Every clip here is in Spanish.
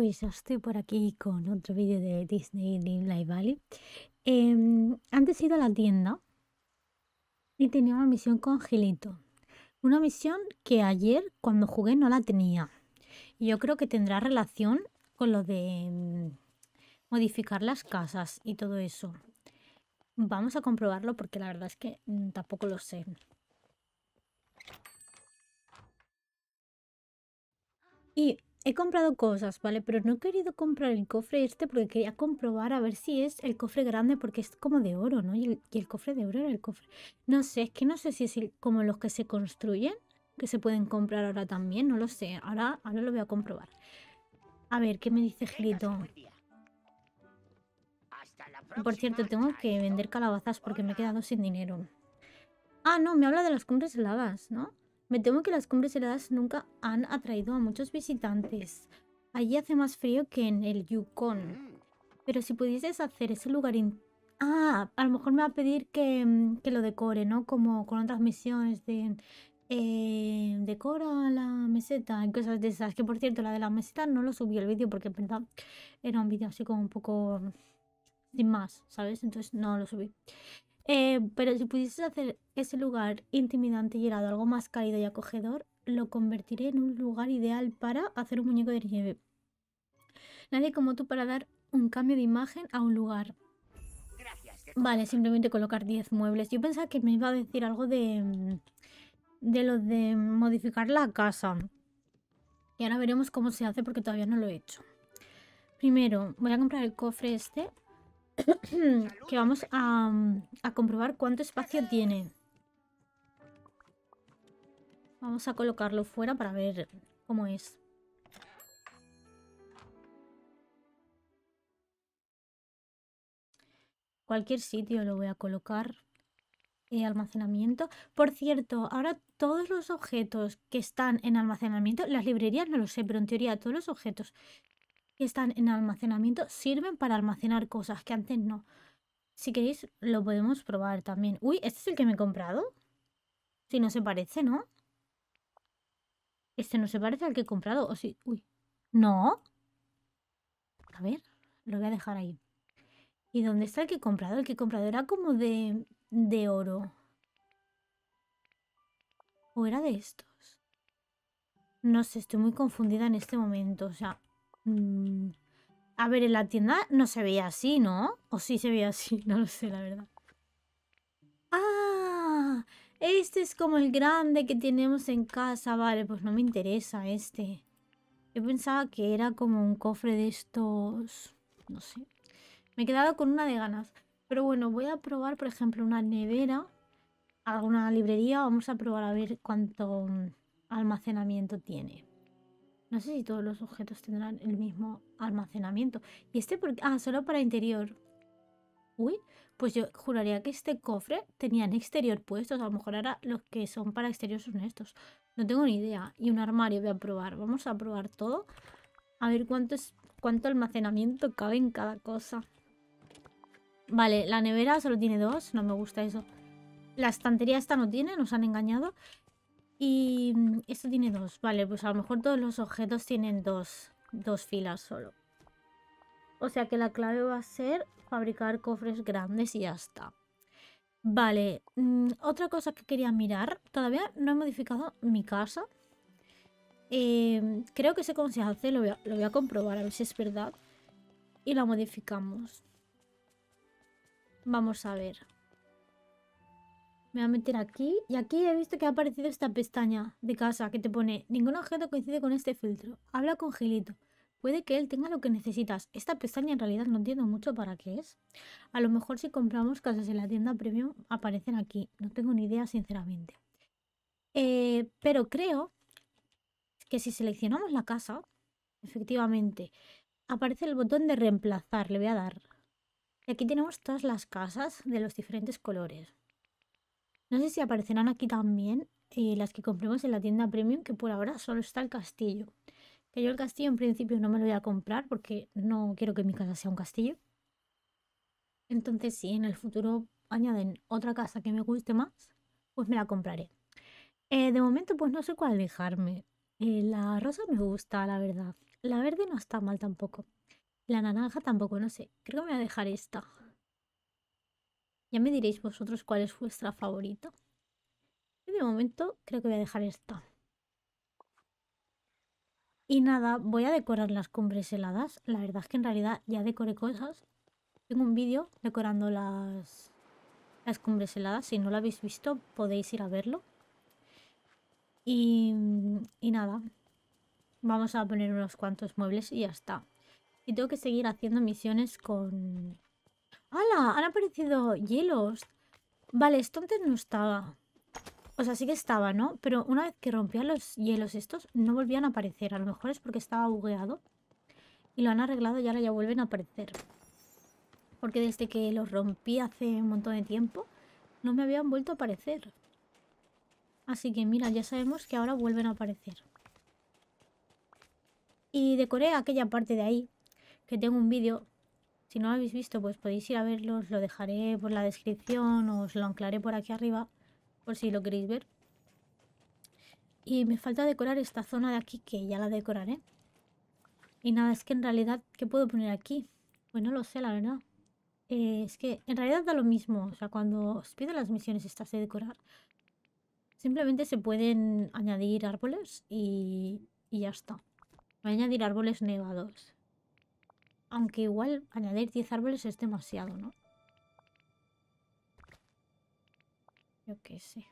Pues estoy por aquí con otro vídeo de Disney Live Valley. Em, antes he ido a la tienda y tenía una misión con Gilito. Una misión que ayer cuando jugué no la tenía. yo creo que tendrá relación con lo de em, modificar las casas y todo eso. Vamos a comprobarlo porque la verdad es que mm, tampoco lo sé. Y he comprado cosas, ¿vale? Pero no he querido comprar el cofre este porque quería comprobar a ver si es el cofre grande porque es como de oro, ¿no? Y el, cofre de oro era el cofre. No sé, es que no sé si es como los que se construyen, que se pueden comprar ahora también, no lo sé. Ahora, ahora lo voy a comprobar. A ver, ¿qué me dice Gilito? Por cierto, tengo que vender calabazas porque me he quedado sin dinero. Ah, no, me habla de las cumbres heladas, ¿no? Me temo que las cumbres heladas nunca han atraído a muchos visitantes. Allí hace más frío que en el Yukon. Mm. Pero si pudieses hacer ese lugar... Ah, a lo mejor me va a pedir que, mm, lo decore, ¿no? Como con otras misiones de... Eh, decora la meseta y cosas de esas. Que por cierto, la de la meseta no lo subí el vídeo porque en verdad era un vídeo así como un poco sin más, ¿sabes? Entonces no lo subí. Eh, pero si pudieses hacer ese lugar intimidante y helado algo más cálido y acogedor, lo convertiré en un lugar ideal para hacer un muñeco de nieve. Nadie como tú para dar un cambio de imagen a un lugar. vale, simplemente colocar 10 muebles. Yo pensaba que me iba a decir algo de... Mm, de lo de modificar la casa. Y ahora veremos cómo se hace porque todavía no lo he hecho. Primero, voy a comprar el cofre este que vamos a, comprobar cuánto espacio tiene. Vamos a colocarlo fuera para ver cómo es. Cualquier sitio lo voy a colocar. Eh, almacenamiento. Por cierto, ahora todos los objetos que están en almacenamiento, las librerías no lo sé, pero en teoría todos los objetos que están en almacenamiento sirven para almacenar cosas que antes no. Si queréis, lo podemos probar también. Uy, ¿este es el que me he comprado? Si no se parece, ¿no? Este no se parece al que he comprado. O si... Uy. No. A ver, lo voy a dejar ahí. ¿Y dónde está el que he comprado? El que he comprado era como de, de oro. ¿O era de estos? No sé, estoy muy confundida en este momento. O sea, Mm, a ver, en la tienda no se veía así, ¿no? O sí se veía así, no lo sé, la verdad. ¡Ah! Este es como el grande que tenemos en casa. Vale, pues no me interesa este. Yo pensaba que era como un cofre de estos... No sé. Me he quedado con una de ganas. Pero bueno, voy a probar, por ejemplo, una nevera. Alguna librería. Vamos a probar a ver cuánto mm, almacenamiento tiene. No sé si todos los objetos tendrán el mismo almacenamiento. ¿Y este por qué? Ah, solo para interior. Uy, pues yo juraría que este cofre tenía en exterior puestos. A lo mejor ahora los que son para exterior son estos. No tengo ni idea. Y un armario voy a probar. Vamos a probar todo. A ver cuánto, es, cuánto almacenamiento cabe en cada cosa. Vale, la nevera solo tiene dos. No me gusta eso. La estantería esta no tiene, nos han engañado. Y mm, esto tiene dos. Vale, pues a lo mejor todos los objetos tienen dos, filas solo. O sea que la clave va a ser fabricar cofres grandes y ya está. Vale, mm, otra cosa que quería mirar. Todavía no he modificado mi casa. Em, creo que sé cómo se hace. lo voy a comprobar a ver si es verdad. Y la modificamos. Vamos a ver. Me voy a meter aquí. Y aquí he visto que ha aparecido esta pestaña de casa que te pone Ningún objeto coincide con este filtro. Habla con Gilito. Puede que él tenga lo que necesitas. Esta pestaña en realidad no entiendo mucho para qué es. A lo mejor si compramos casas en la tienda premium aparecen aquí. No tengo ni idea, sinceramente. Eh, pero creo que si seleccionamos la casa, efectivamente, aparece el botón de reemplazar. Le voy a dar. Y aquí tenemos todas las casas de los diferentes colores. No sé si aparecerán aquí también eh, las que compremos en la tienda premium, que por ahora solo está el castillo. Que yo el castillo en principio no me lo voy a comprar porque no quiero que mi casa sea un castillo. Entonces, si en el futuro añaden otra casa que me guste más, pues me la compraré. Eh, de momento, pues no sé cuál dejarme. Eh, la rosa me gusta, la verdad. La verde no está mal tampoco. La naranja tampoco, no sé. Creo que me voy a dejar esta. Ya me diréis vosotros cuál es vuestra favorita. Y de momento creo que voy a dejar esta. Y nada, voy a decorar las cumbres heladas. La verdad es que en realidad ya decoré cosas. Tengo un vídeo decorando las, las cumbres heladas. Si no lo habéis visto, podéis ir a verlo. Y, y nada, vamos a poner unos cuantos muebles y ya está. Y tengo que seguir haciendo misiones con, ¡Hala! Han aparecido hielos. Vale, esto antes no estaba. O sea, sí que estaba, ¿no? Pero una vez que rompía los hielos estos, no volvían a aparecer. A lo mejor es porque estaba bugueado. Y lo han arreglado y ahora ya vuelven a aparecer. Porque desde que los rompí hace un montón de tiempo, no me habían vuelto a aparecer. Así que mira, ya sabemos que ahora vuelven a aparecer. Y decoré aquella parte de ahí, que tengo un vídeo si no lo habéis visto, pues podéis ir a verlo, os lo dejaré por la descripción o os lo anclaré por aquí arriba, por si lo queréis ver. Y me falta decorar esta zona de aquí, que ya la decoraré. Y nada, es que en realidad, ¿qué puedo poner aquí? Pues no lo sé, la verdad. Eh, es que en realidad da lo mismo. O sea, cuando os pido las misiones estas de decorar, simplemente se pueden añadir árboles y, y ya está. Voy a añadir árboles nevados. Aunque igual añadir 10 árboles es demasiado, ¿no? Yo qué sé.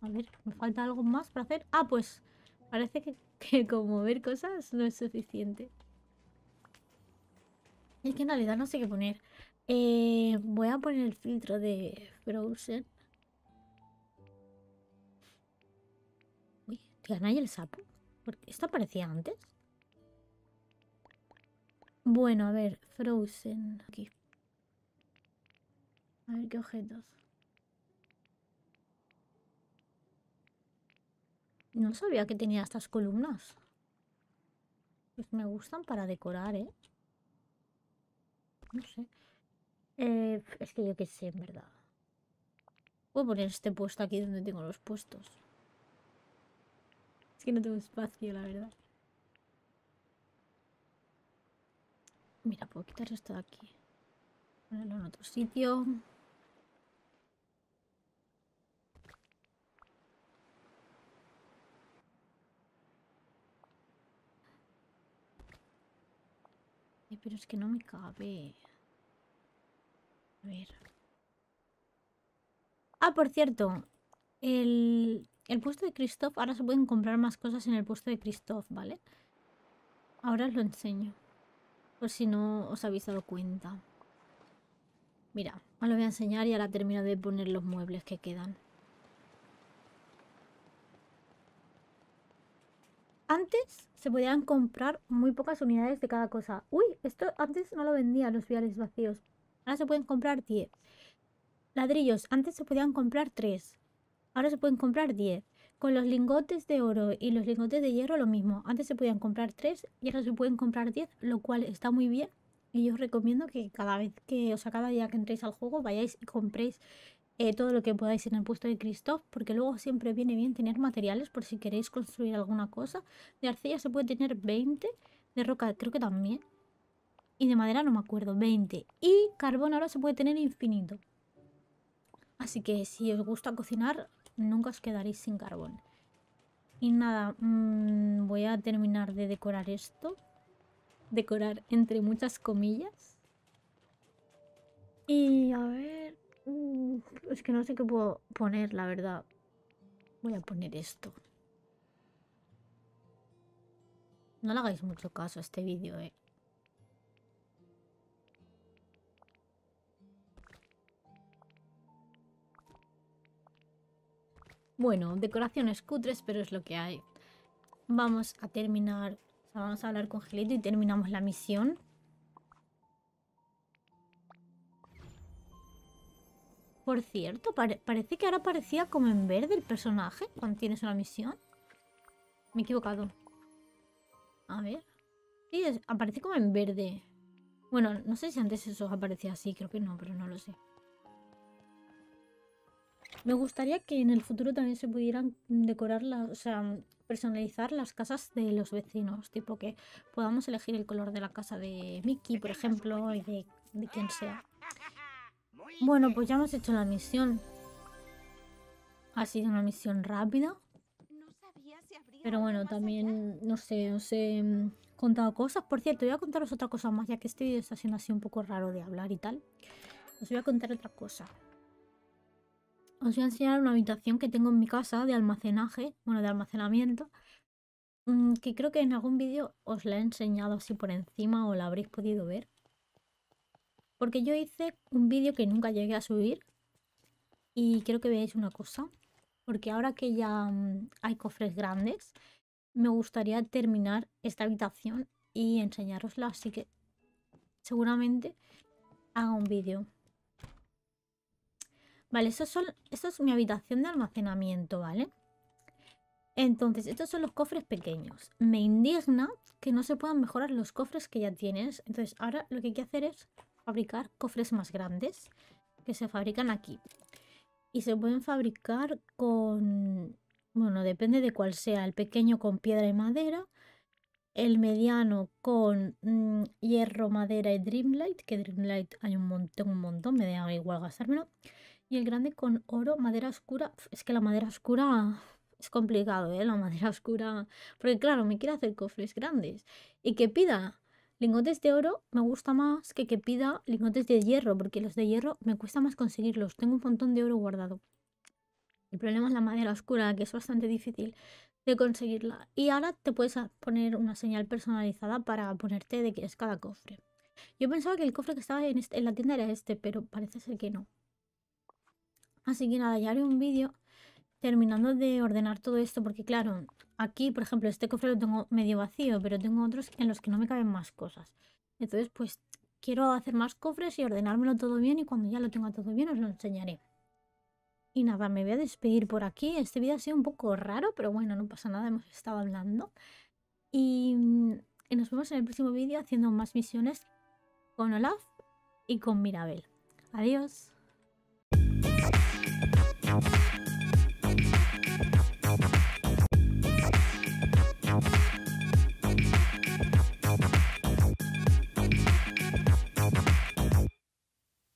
A ver, ¿me falta algo más para hacer? Ah, pues parece que, que con cosas no es suficiente. Es que en realidad no sé qué poner. Eh, voy a poner el filtro de browser. Tiana y el sapo. Porque aparecía antes? Bueno, a ver, Frozen. Aquí. A ver qué objetos. No sabía que tenía estas columnas. Pues me gustan para decorar, ¿eh? No sé. Eh, es que yo qué sé, en verdad. Voy a poner este puesto aquí donde tengo los puestos. Es que no tengo espacio, la verdad. Mira, puedo quitar esto de aquí. Ponerlo en otro sitio. pero es que no me cabe. A ver. Ah, por cierto. El el puesto de Christoph, ahora se pueden comprar más cosas en el puesto de Christoph, ¿vale? Ahora os lo enseño. Por si no os habéis dado cuenta. Mira, os lo voy a enseñar y ahora termino de poner los muebles que quedan. Antes se podían comprar muy pocas unidades de cada cosa. Uy, esto antes no lo vendían los viales vacíos. Ahora se pueden comprar 10. Ladrillos, antes se podían comprar 3 ahora se pueden comprar 10. Con los lingotes de oro y los lingotes de hierro lo mismo. Antes se podían comprar 3 y ahora se pueden comprar 10, lo cual está muy bien. Y yo os recomiendo que cada vez que, o sea, cada día que entréis al juego vayáis y compréis eh, todo lo que podáis en el puesto de Christoph, porque luego siempre viene bien tener materiales por si queréis construir alguna cosa. De arcilla se puede tener 20, de roca creo que también, y de madera no me acuerdo, 20. Y carbón ahora se puede tener infinito. Así que si os gusta cocinar, nunca os quedaréis sin carbón. Y nada, mm, voy a terminar de decorar esto. Decorar entre muchas comillas. Y a ver... Mm, es que no sé qué puedo poner, la verdad. Voy a poner esto. No le hagáis mucho caso a este vídeo, eh. Bueno, decoraciones cutres, pero es lo que hay. Vamos a terminar. vamos a hablar con Gelito y terminamos la misión. Por cierto, parece que ahora aparecía como en verde el personaje cuando tienes una misión. Me he equivocado. A ver. Sí, aparece como en verde. Bueno, no sé si antes eso aparecía así, creo que no, pero no lo sé. Me gustaría que en el futuro también se pudieran decorar las, o sea, personalizar las casas de los vecinos, tipo que podamos elegir el color de la casa de Mickey, por ejemplo, y de, quien sea. Bueno, pues ya hemos hecho la misión. Ha sido una misión rápida. Pero bueno, también, no sé, os he mm, contado cosas. Por cierto, voy a contaros otra cosa más, ya que este vídeo está siendo así un poco raro de hablar y tal. Os voy a contar otra cosa. Os voy a enseñar una habitación que tengo en mi casa de almacenaje, bueno, de almacenamiento, mm, que creo que en algún vídeo os la he enseñado así por encima o la habréis podido ver. Porque yo hice un vídeo que nunca llegué a subir y quiero que veáis una cosa. Porque ahora que ya mm, hay cofres grandes, me gustaría terminar esta habitación y enseñarosla Así que seguramente haga un vídeo. Vale, eso, es mi habitación de almacenamiento, ¿vale? Entonces, estos son los cofres pequeños. Me indigna que no se puedan mejorar los cofres que ya tienes. Entonces, ahora lo que hay que hacer es fabricar cofres más grandes que se fabrican aquí. Y se pueden fabricar con... Bueno, depende de cuál sea. El pequeño con piedra y madera. El mediano con mm, hierro, madera y dreamlight. Que dreamlight hay un montón, un montón. Me da igual gastármelo. Y el grande con oro, madera oscura. Es que la madera oscura es complicado, ¿eh? La madera oscura. Porque claro, me quiere hacer cofres grandes. Y que pida lingotes de oro me gusta más que que pida lingotes de hierro, porque los de hierro me cuesta más conseguirlos. Tengo un montón de oro guardado. El problema es la madera oscura, que es bastante difícil de conseguirla. Y ahora te puedes poner una señal personalizada para ponerte de que es cada cofre. Yo pensaba que el cofre que estaba en, en la tienda era este, pero parece ser que no. Así que nada, ya haré un vídeo terminando de ordenar todo esto, porque claro, aquí, por ejemplo, este cofre lo tengo medio vacío, pero tengo otros en los que no me caben más cosas. Entonces, pues quiero hacer más cofres y ordenármelo todo bien y cuando ya lo tenga todo bien os lo enseñaré. Y nada, me voy a despedir por aquí. Este vídeo ha sido un poco raro, pero bueno, no pasa nada, hemos estado hablando. Y, nos vemos en el próximo vídeo haciendo más misiones con Olaf y con Mirabel. Adiós. now.